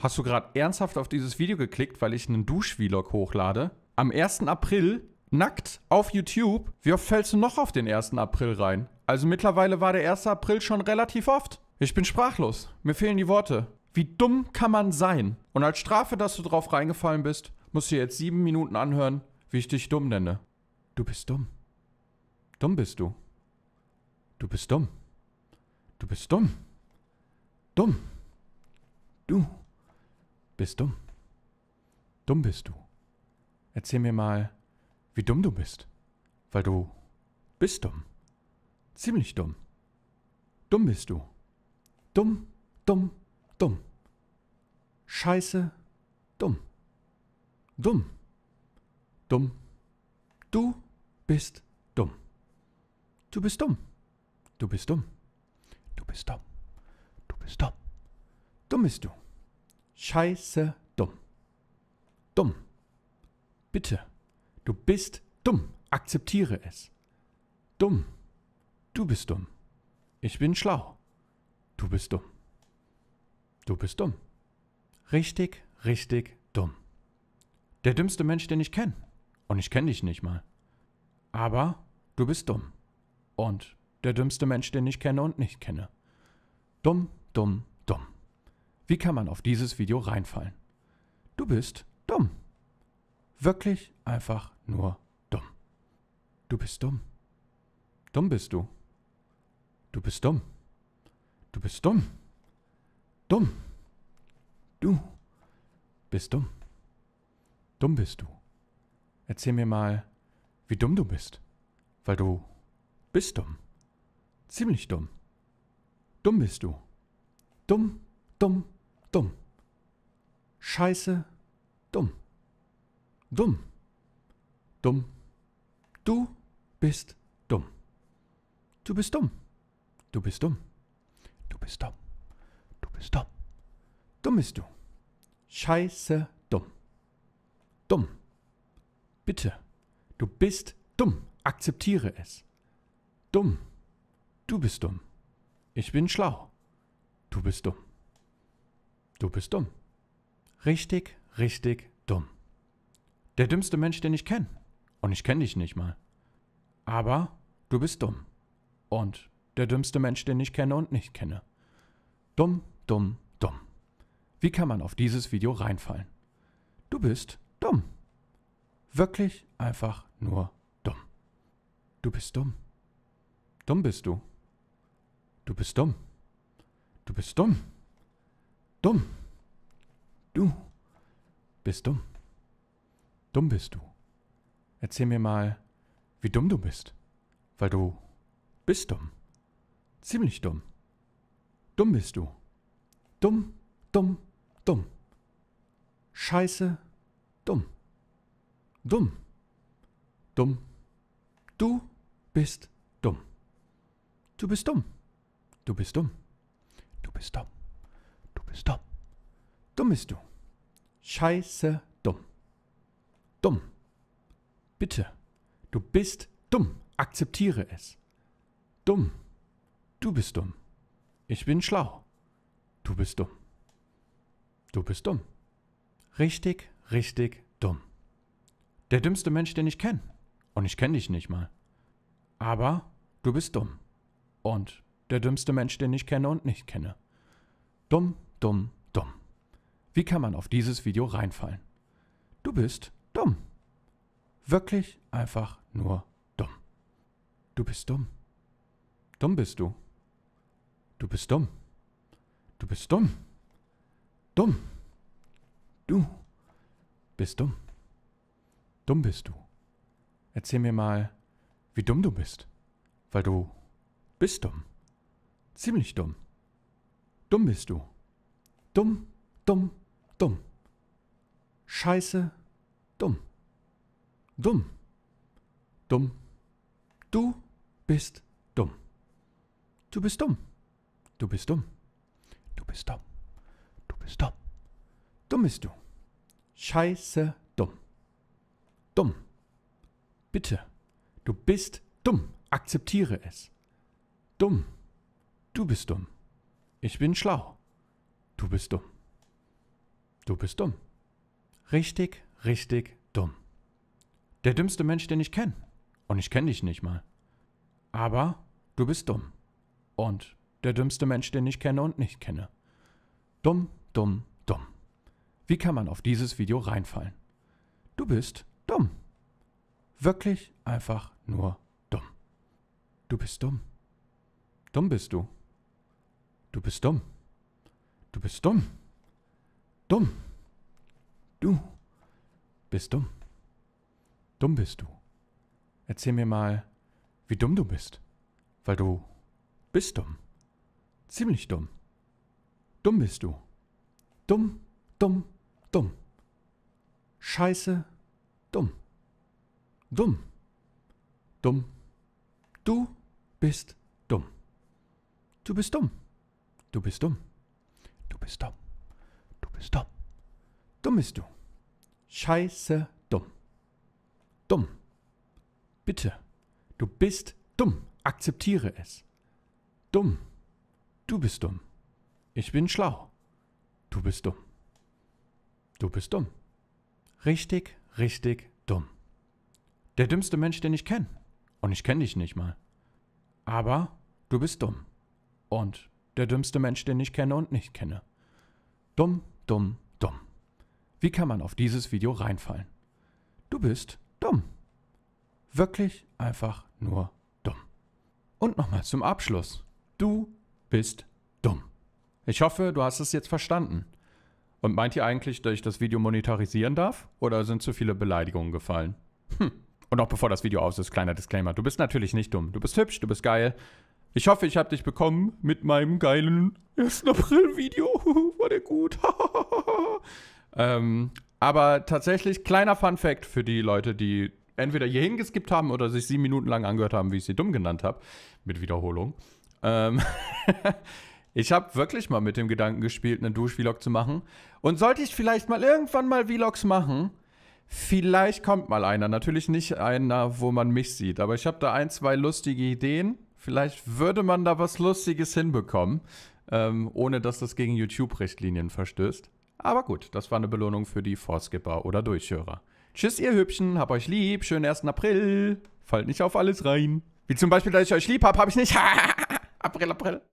Hast du gerade ernsthaft auf dieses Video geklickt, weil ich einen Dusch-Vlog hochlade? Am 1. April, nackt, auf YouTube? Wie oft fällst du noch auf den 1. April rein? Also mittlerweile war der 1. April schon relativ oft. Ich bin sprachlos. Mir fehlen die Worte. Wie dumm kann man sein? Und als Strafe, dass du drauf reingefallen bist, musst du jetzt sieben Minuten anhören, wie ich dich dumm nenne. Du bist dumm. Dumm bist du. Du bist dumm. Du bist dumm. Dumm bist dumm. Dumm bist du. Erzähl mir mal, wie dumm du bist. Weil du bist dumm. Ziemlich dumm. Dumm bist du. Dumm, dumm, dumm. Scheiße, dumm. Dumm. Dumm. Du bist dumm. Du bist dumm. Du bist dumm. Du bist dumm. Du bist dumm. Dumm bist du scheiße dumm. Dumm. Bitte. Du bist dumm. Akzeptiere es. Dumm. Du bist dumm. Ich bin schlau. Du bist dumm. Du bist dumm. Richtig, richtig dumm. Der dümmste Mensch, den ich kenne. Und ich kenne dich nicht mal. Aber du bist dumm. Und der dümmste Mensch, den ich kenne und nicht kenne. Dumm, dumm, wie kann man auf dieses Video reinfallen? Du bist dumm. Wirklich einfach nur dumm. Du bist dumm. Dumm bist du. Du bist dumm. Du bist dumm. Dumm. Du bist dumm. Dumm bist du. Erzähl mir mal, wie dumm du bist. Weil du bist dumm. Ziemlich dumm. Dumm bist du. Dumm, dumm, dumm. Scheiße, dumm. Dumm. Dumm. Du bist dumm. Du bist dumm. Du bist dumm. Du bist dumm. Du bist dumm. Dumm bist du. Scheiße, dumm. Dumm. Bitte. Du bist dumm. Akzeptiere es. Dumm. Du bist dumm. Ich bin schlau. Du bist dumm. Du bist dumm. Richtig, richtig dumm. Der dümmste Mensch, den ich kenne. Und ich kenne dich nicht mal. Aber du bist dumm. Und der dümmste Mensch, den ich kenne und nicht kenne. Dumm, dumm, dumm. Wie kann man auf dieses Video reinfallen? Du bist dumm. Wirklich einfach nur dumm. Du bist dumm. Dumm bist du. Du bist dumm. Du bist dumm. Dumm. Du bist dumm. Dumm bist du. Erzähl mir mal, wie dumm du bist. Weil du bist dumm. Ziemlich dumm. Dumm bist du. Dumm, dumm, dumm. Scheiße, dumm. Dumm. Dumm. Du bist dumm. Du bist dumm. Du bist dumm. Du bist dumm bist dumm. Dumm bist du. Scheiße dumm. Dumm. Bitte. Du bist dumm. Akzeptiere es. Dumm. Du bist dumm. Ich bin schlau. Du bist dumm. Du bist dumm. Richtig, richtig dumm. Der dümmste Mensch, den ich kenne. Und ich kenne dich nicht mal. Aber du bist dumm. Und der dümmste Mensch, den ich kenne und nicht kenne. Dumm, dumm, dumm. Wie kann man auf dieses Video reinfallen? Du bist dumm. Wirklich einfach nur dumm. Du bist dumm. Dumm bist du. Du bist dumm. Du bist dumm. Dumm. Du bist dumm. Dumm bist du. Erzähl mir mal, wie dumm du bist. Weil du bist dumm. Ziemlich dumm. Dumm bist du. Dumm, dumm, dumm. Scheiße, dumm. Dumm. Dumm. Du bist dumm. Du bist dumm. Du bist dumm. Du bist dumm. Du bist dumm. Dumm bist du. Scheiße, dumm. Dumm. Bitte. Du bist dumm. Akzeptiere es. Dumm. Du bist dumm. Ich bin schlau du bist dumm. Du bist dumm. Richtig, richtig dumm. Der dümmste Mensch, den ich kenne. Und ich kenne dich nicht mal. Aber du bist dumm. Und der dümmste Mensch, den ich kenne und nicht kenne. Dumm, dumm, dumm. Wie kann man auf dieses Video reinfallen? Du bist dumm. Wirklich einfach nur dumm. Du bist dumm. Dumm bist du. Du bist dumm. Du bist dumm. Dumm. Du bist dumm. Dumm bist du. Erzähl mir mal, wie dumm du bist. Weil du bist dumm. Ziemlich dumm. Dumm bist du. Dumm, dumm, dumm. Scheiße, dumm. Dumm. Dumm. Du bist dumm. Du bist dumm. Du bist dumm bist dumm. Du bist dumm. Dumm bist du. Scheiße dumm. Dumm. Bitte. Du bist dumm. Akzeptiere es. Dumm. Du bist dumm. Ich bin schlau. Du bist dumm. Du bist dumm. Richtig, richtig dumm. Der dümmste Mensch, den ich kenne. Und ich kenne dich nicht mal. Aber du bist dumm. Und der dümmste Mensch, den ich kenne und nicht kenne. Dumm, dumm, dumm. Wie kann man auf dieses Video reinfallen? Du bist dumm. Wirklich einfach nur dumm. Und nochmal zum Abschluss. Du bist dumm. Ich hoffe, du hast es jetzt verstanden. Und meint ihr eigentlich, dass ich das Video monetarisieren darf? Oder sind zu viele Beleidigungen gefallen? Hm. Und auch bevor das Video aus ist, kleiner Disclaimer. Du bist natürlich nicht dumm. Du bist hübsch, du bist geil. Ich hoffe, ich habe dich bekommen mit meinem geilen 1. April-Video. War der gut? ähm, aber tatsächlich, kleiner Fun-Fact für die Leute, die entweder hier hingeskippt haben oder sich sieben Minuten lang angehört haben, wie ich sie dumm genannt habe, mit Wiederholung. Ähm ich habe wirklich mal mit dem Gedanken gespielt, einen Dusch-Vlog zu machen. Und sollte ich vielleicht mal irgendwann mal Vlogs machen, vielleicht kommt mal einer. Natürlich nicht einer, wo man mich sieht, aber ich habe da ein, zwei lustige Ideen. Vielleicht würde man da was Lustiges hinbekommen, ähm, ohne dass das gegen YouTube-Richtlinien verstößt. Aber gut, das war eine Belohnung für die Vorskipper oder Durchhörer. Tschüss, ihr Hübchen, hab euch lieb, schönen 1. April. Fallt nicht auf alles rein. Wie zum Beispiel, dass ich euch lieb hab, hab ich nicht. April, April.